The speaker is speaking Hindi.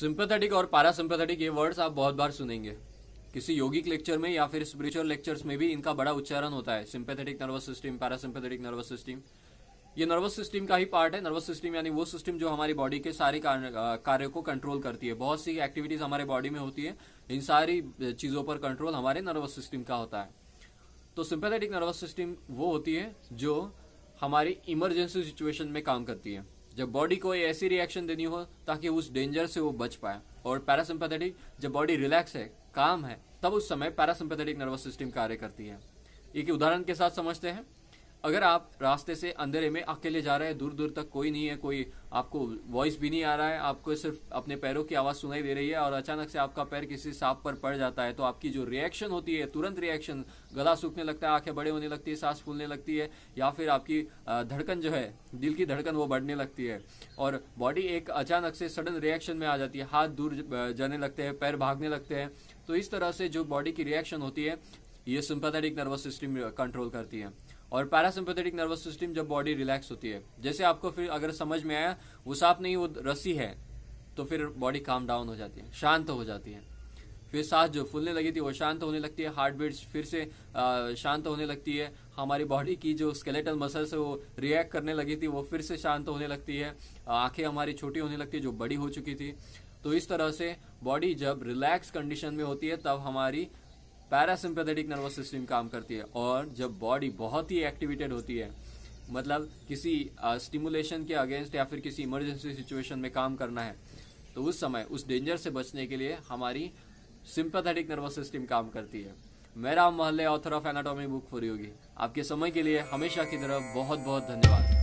सिंपथेटिक और पैरासिम्पथेटिक ये वर्ड्स आप बहुत बार सुनेंगे किसी योगिक लेक्चर में या फिर स्पिरिचुअल लेक्चर्स में भी इनका बड़ा उच्चारण होता है sympathetic nervous system parasympathetic nervous system ये नर्वस सिस्टम का ही पार्ट है नर्वस सिस्टम यानी वो सिस्टम जो हमारी बॉडी के सारे कार्यों को कंट्रोल करती है बहुत सी एक्टिविटीज हमारे बॉडी में होती है इन सारी चीजों पर कंट्रोल हमारे नर्वस सिस्टम का होता है तो सिंपैथेटिक नर्वस सिस्टम वो होती है जो हमारी इमरजेंसी सिचुएशन में काम करती है जब बॉडी को ऐसी रिएक्शन देनी हो ताकि उस डेंजर से वो बच पाए और पैरासिम्पैथेटिक जब बॉडी रिलैक्स है काम है तब उस समय पैरासिम्पैथेटिक नर्वस सिस्टम कार्य करती है एक उदाहरण के साथ समझते हैं अगर आप रास्ते से अंधेरे में अकेले जा रहे हैं दूर दूर तक कोई नहीं है कोई आपको वॉइस भी नहीं आ रहा है आपको सिर्फ अपने पैरों की आवाज सुनाई दे रही है और अचानक से आपका पैर किसी सांप पर पड़ जाता है तो आपकी जो रिएक्शन होती है तुरंत रिएक्शन गला सूखने लगता है आंखें बड़े होने लगती है सांस फूलने लगती है या फिर आपकी धड़कन जो है दिल की धड़कन वो बढ़ने लगती है और बॉडी एक अचानक से सडन रिएक्शन में आ जाती है हाथ दूर जाने लगते हैं पैर भागने लगते हैं तो इस तरह से जो बॉडी की रिएक्शन होती है ये सिंपथेटिक नर्वस सिस्टम कंट्रोल करती है और पैरासिम्पेथेटिक नर्वस सिस्टम जब बॉडी रिलैक्स होती है जैसे आपको फिर अगर समझ में आया वो सांप नहीं वो रस्सी है तो फिर बॉडी काम डाउन हो जाती है शांत हो जाती है फिर सांस जो फूलने लगी थी वो शांत होने लगती है हार्ट बीट फिर से शांत होने लगती है हमारी बॉडी की जो स्केलेटल मसल्स है वो रिएक्ट करने लगी थी वो फिर से शांत होने लगती है आंखें हमारी छोटी होने लगती है जो बड़ी हो चुकी थी तो इस तरह से बॉडी जब रिलैक्स कंडीशन में होती है तब हमारी पैरासिम्पेथेटिक नर्वस सिस्टम काम करती है और जब बॉडी बहुत ही एक्टिवेटेड होती है मतलब किसी स्टिमुलेशन uh, के अगेंस्ट या फिर किसी इमरजेंसी सिचुएशन में काम करना है तो उस समय उस डेंजर से बचने के लिए हमारी सिंपैथेटिक नर्वस सिस्टम काम करती है मेरा मोहल्ले author of anatomy book for yogi आपके समय के लिए हमेशा की तरह बहुत बहुत धन्यवाद